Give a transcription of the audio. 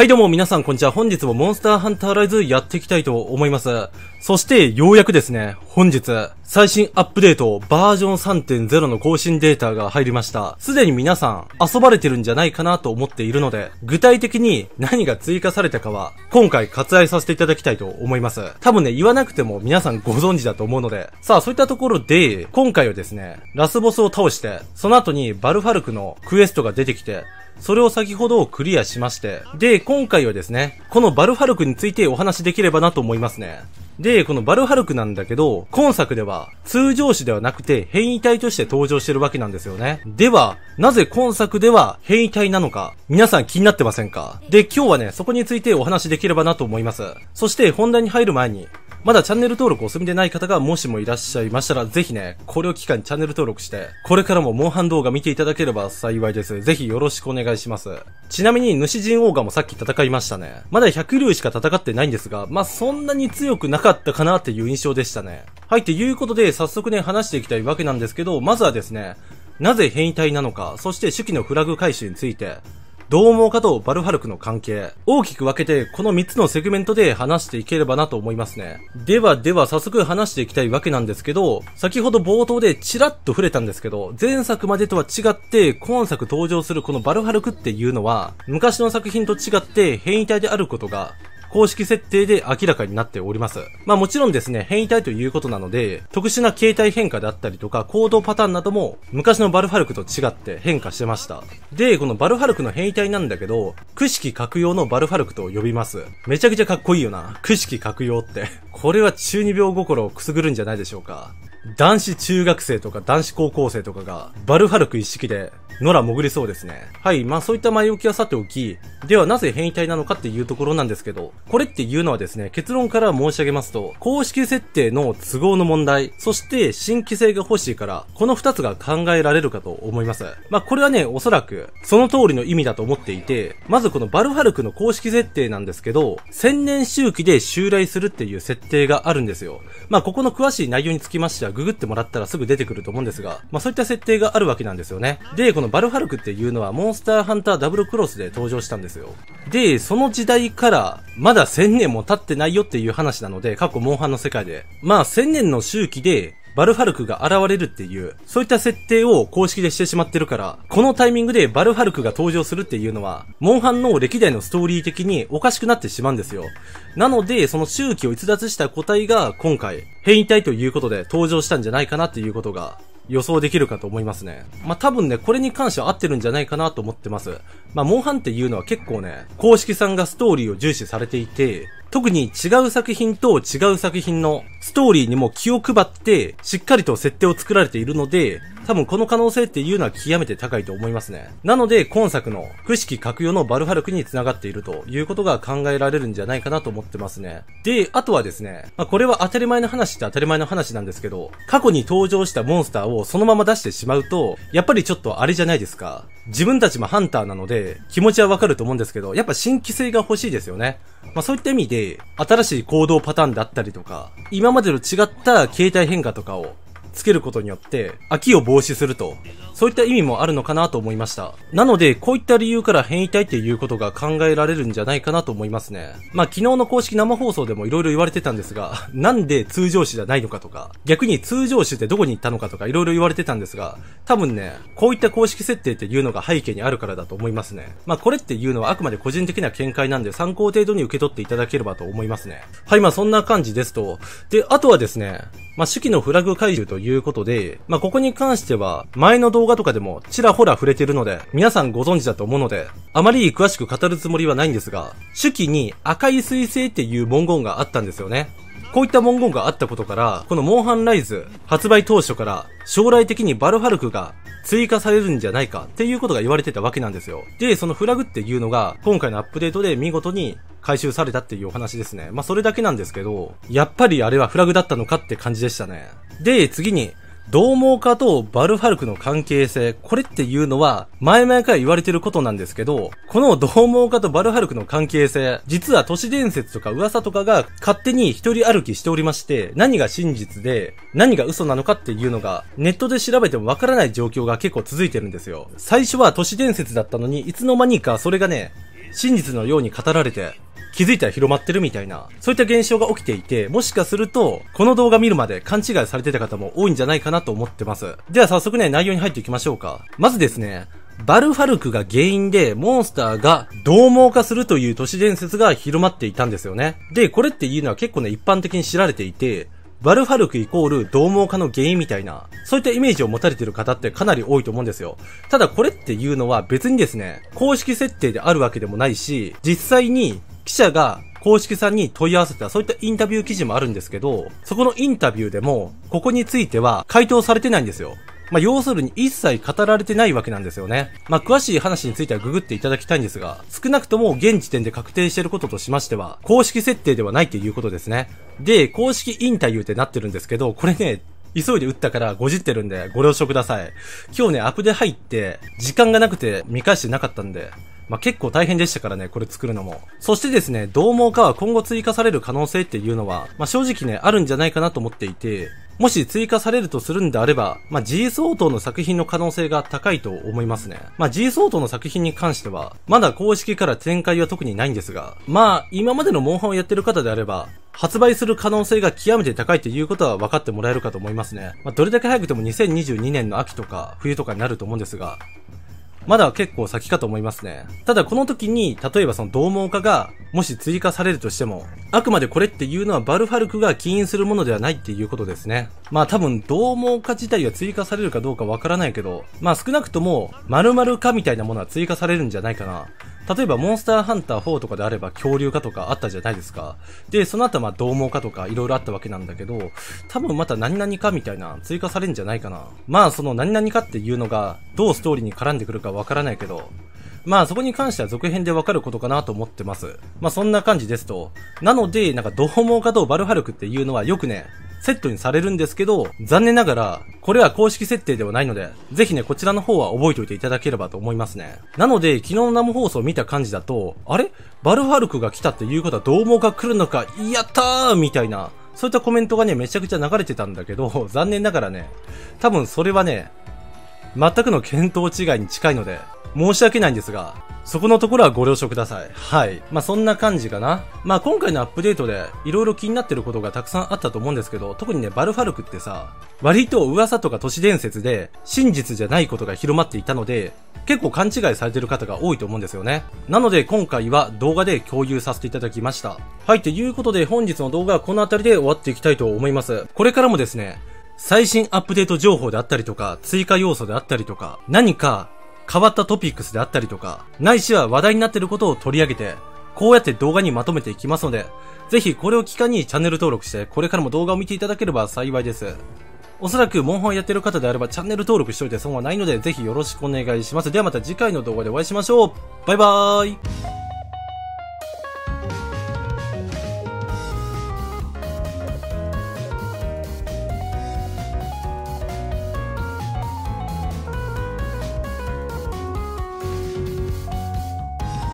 はいどうも皆さんこんにちは。本日もモンスターハンターライズやっていきたいと思います。そしてようやくですね、本日、最新アップデートバージョン3.0の更新データが入りました。すでに皆さん遊ばれてるんじゃないかなと思っているので、具体的に何が追加されたかは、今回割愛させていただきたいと思います。多分ね、言わなくても皆さんご存知だと思うので、さあそういったところで、今回はですね、ラスボスを倒して、その後にバルファルクのクエストが出てきて、それを先ほどクリアしまして、で、今回はですね、このバルハルクについてお話しできればなと思いますね。で、このバルハルクなんだけど、今作では通常種ではなくて変異体として登場してるわけなんですよね。では、なぜ今作では変異体なのか、皆さん気になってませんかで、今日はね、そこについてお話しできればなと思います。そして本題に入る前に、まだチャンネル登録お済みでない方がもしもいらっしゃいましたら、ぜひね、これを期間にチャンネル登録して、これからもモンハン動画見ていただければ幸いです。ぜひよろしくお願いします。ちなみに、主人王がもさっき戦いましたね。まだ100竜しか戦ってないんですが、まあ、そんなに強くなかったかなっていう印象でしたね。はい、ということで、早速ね、話していきたいわけなんですけど、まずはですね、なぜ変異体なのか、そして手記のフラグ回収について、どう猛かとバルハルクの関係。大きく分けて、この3つのセグメントで話していければなと思いますね。ではでは早速話していきたいわけなんですけど、先ほど冒頭でチラッと触れたんですけど、前作までとは違って、今作登場するこのバルハルクっていうのは、昔の作品と違って変異体であることが、公式設定で明らかになっております。まあもちろんですね、変異体ということなので、特殊な形態変化であったりとか、行動パターンなども昔のバルファルクと違って変化してました。で、このバルファルクの変異体なんだけど、くしき格用のバルファルクと呼びます。めちゃくちゃかっこいいよな。くしき格用ってこれは中二病心をくすぐるんじゃないでしょうか。男子中学生とか男子高校生とかが、バルファルク一式で、野良潜りそうですね。はい、まあそういった前置きはさておき、ではなぜ変異体なのかっていうところなんですけど、これっていうのはですね、結論から申し上げますと、公式設定の都合の問題、そして新規性が欲しいから、この二つが考えられるかと思います。まあ、これはね、おそらく、その通りの意味だと思っていて、まずこのバルハルクの公式設定なんですけど、千年周期で襲来するっていう設定があるんですよ。まあ、ここの詳しい内容につきましては、ググってもらったらすぐ出てくると思うんですが、まあ、そういった設定があるわけなんですよね。で、このバルハルクっていうのは、モンスターハンターダブルクロスで登場したんですよ。で、その時代から、ままだ1000年も経ってないよっていう話なので、過去モンハンの世界で。まあ1000年の周期で、バルファルクが現れるっていう、そういった設定を公式でしてしまってるから、このタイミングでバルファルクが登場するっていうのは、モンハンの歴代のストーリー的におかしくなってしまうんですよ。なので、その周期を逸脱した個体が今回、変異体ということで登場したんじゃないかなっていうことが予想できるかと思いますね。まあ、多分ね、これに関しては合ってるんじゃないかなと思ってます。まあ、モンハンっていうのは結構ね、公式さんがストーリーを重視されていて、特に違う作品と違う作品のストーリーにも気を配って、しっかりと設定を作られているので、多分この可能性っていうのは極めて高いと思いますね。なので、今作の、くし格用のバルハルクに繋がっているということが考えられるんじゃないかなと思ってますね。で、あとはですね、まあ、これは当たり前の話って当たり前の話なんですけど、過去に登場したモンスターをそのまま出してしまうと、やっぱりちょっとあれじゃないですか。自分たちもハンターなので、気持ちはわかると思うんですけど、やっぱ新規性が欲しいですよね。まあそういった意味で、新しい行動パターンだったりとか、今までと違った形態変化とかをつけることによって、飽きを防止すると、そういった意味もあるのかなと思いました。なので、こういった理由から変異体っていうことが考えられるんじゃないかなと思いますね。まあ、昨日の公式生放送でも色々言われてたんですが、なんで通常種じゃないのかとか、逆に通常種ってどこに行ったのかとか色々言われてたんですが、多分ね、こういった公式設定っていうのが背景にあるからだと思いますね。まあ、これっていうのはあくまで個人的な見解なんで参考程度に受け取っていただければと思いますね。はい、まあ、そんな感じですと。で、あとはですね、まあ、手記のフラグ回収ということで、まあ、ここに関しては、前の動画とかでもちらほら触れてるので、皆さんご存知だと思うので、あまり詳しく語るつもりはないんですが、手記に赤い彗星っていう文言があったんですよね。こういった文言があったことから、このモンハンライズ発売当初から将来的にバルハルクが追加されるんじゃないかっていうことが言われてたわけなんですよ。で、そのフラグっていうのが今回のアップデートで見事に回収されたっていうお話ですね。まあ、それだけなんですけど、やっぱりあれはフラグだったのかって感じでしたね。で、次に、同盟化とバルファルクの関係性、これっていうのは、前々から言われてることなんですけど、この同盟化とバルファルクの関係性、実は都市伝説とか噂とかが勝手に一人歩きしておりまして、何が真実で、何が嘘なのかっていうのが、ネットで調べてもわからない状況が結構続いてるんですよ。最初は都市伝説だったのに、いつの間にかそれがね、真実のように語られて、気づいたら広まってるみたいな、そういった現象が起きていて、もしかすると、この動画見るまで勘違いされてた方も多いんじゃないかなと思ってます。では早速ね、内容に入っていきましょうか。まずですね、バルファルクが原因でモンスターが同盟化するという都市伝説が広まっていたんですよね。で、これっていうのは結構ね、一般的に知られていて、バルファルクイコール同盟化の原因みたいな、そういったイメージを持たれてる方ってかなり多いと思うんですよ。ただこれっていうのは別にですね、公式設定であるわけでもないし、実際に記者が公式さんに問い合わせたそういったインタビュー記事もあるんですけど、そこのインタビューでも、ここについては回答されてないんですよ。まあ、要するに一切語られてないわけなんですよね。まあ、詳しい話についてはググっていただきたいんですが、少なくとも現時点で確定していることとしましては、公式設定ではないということですね。で、公式インタビューってなってるんですけど、これね、急いで打ったからごじってるんでご了承ください。今日ね、アップで入って、時間がなくて見返してなかったんで、まあ、結構大変でしたからね、これ作るのも。そしてですね、どう猛かは今後追加される可能性っていうのは、まあ、正直ね、あるんじゃないかなと思っていて、もし追加されるとするんであれば、まあ、g 相当の作品の可能性が高いと思いますね。まあ、g 相当の作品に関しては、まだ公式から展開は特にないんですが、まあ、今までのモンハンをやってる方であれば、発売する可能性が極めて高いっていうことは分かってもらえるかと思いますね。まあ、どれだけ早くても2022年の秋とか冬とかになると思うんですが、まだ結構先かと思いますね。ただこの時に、例えばその同盟化が、もし追加されるとしても、あくまでこれっていうのはバルファルクが起因するものではないっていうことですね。まあ多分同盟化自体は追加されるかどうかわからないけど、まあ少なくとも、〇〇化みたいなものは追加されるんじゃないかな。例えばモンスターハンター4とかであれば恐竜化とかあったじゃないですか。で、その後はまあ獰猛化とか色々あったわけなんだけど、多分また何々かみたいな追加されんじゃないかな。まあその何々かっていうのがどうストーリーに絡んでくるかわからないけど、まあそこに関しては続編でわかることかなと思ってます。まあそんな感じですと。なので、なんか、どう化かとバルハルクっていうのはよくね、セットにされるんですけど、残念ながら、これは公式設定ではないので、ぜひね、こちらの方は覚えておいていただければと思いますね。なので、昨日の生放送を見た感じだと、あれバルファルクが来たっていうことはどうもが来るのか、やったーみたいな、そういったコメントがね、めちゃくちゃ流れてたんだけど、残念ながらね、多分それはね、全くの見当違いに近いので、申し訳ないんですが、そこのところはご了承ください。はい。まあ、そんな感じかな。まあ、今回のアップデートで、いろいろ気になってることがたくさんあったと思うんですけど、特にね、バルファルクってさ、割と噂とか都市伝説で、真実じゃないことが広まっていたので、結構勘違いされてる方が多いと思うんですよね。なので、今回は動画で共有させていただきました。はい、ということで、本日の動画はこの辺りで終わっていきたいと思います。これからもですね、最新アップデート情報であったりとか、追加要素であったりとか、何か変わったトピックスであったりとか、ないしは話題になってることを取り上げて、こうやって動画にまとめていきますので、ぜひこれを機会にチャンネル登録して、これからも動画を見ていただければ幸いです。おそらく、モンハンやってる方であればチャンネル登録しといて損はないので、ぜひよろしくお願いします。ではまた次回の動画でお会いしましょうバイバーイ